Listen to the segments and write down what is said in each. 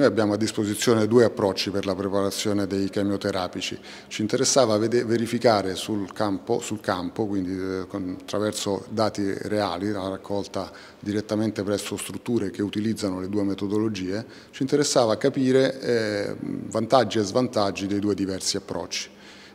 Noi abbiamo a disposizione due approcci per la preparazione dei chemioterapici. Ci interessava verificare sul campo, sul campo quindi eh, attraverso dati reali, la raccolta direttamente presso strutture che utilizzano le due metodologie, ci interessava capire eh, vantaggi e svantaggi dei due diversi approcci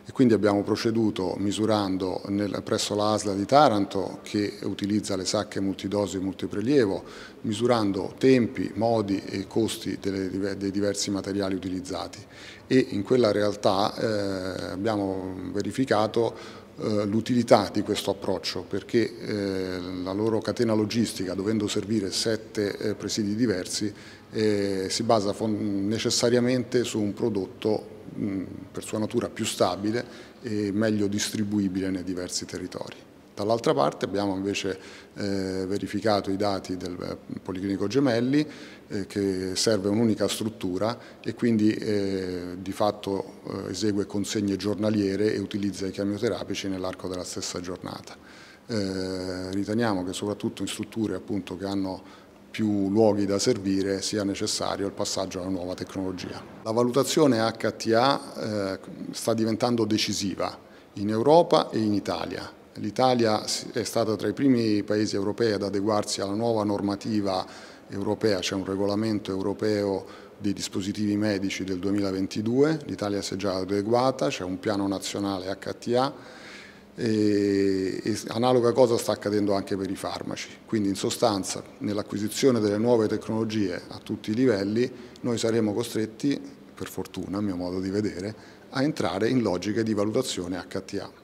e quindi abbiamo proceduto misurando nel, presso la ASLA di Taranto che utilizza le sacche multidosi e multiprelievo, misurando tempi, modi e costi delle, dei diversi materiali utilizzati e in quella realtà eh, abbiamo verificato eh, l'utilità di questo approccio perché eh, la loro catena logistica dovendo servire sette eh, presidi diversi si basa necessariamente su un prodotto per sua natura più stabile e meglio distribuibile nei diversi territori. Dall'altra parte abbiamo invece eh, verificato i dati del eh, Policlinico Gemelli eh, che serve un'unica struttura e quindi eh, di fatto eh, esegue consegne giornaliere e utilizza i chemioterapici nell'arco della stessa giornata. Eh, riteniamo che soprattutto in strutture appunto, che hanno più luoghi da servire sia necessario il passaggio alla nuova tecnologia. La valutazione HTA eh, sta diventando decisiva in Europa e in Italia. L'Italia è stata tra i primi paesi europei ad adeguarsi alla nuova normativa europea, c'è cioè un regolamento europeo dei dispositivi medici del 2022, l'Italia si è già adeguata, c'è un piano nazionale HTA e e analoga cosa sta accadendo anche per i farmaci. Quindi in sostanza nell'acquisizione delle nuove tecnologie a tutti i livelli noi saremo costretti, per fortuna a mio modo di vedere, a entrare in logiche di valutazione HTA.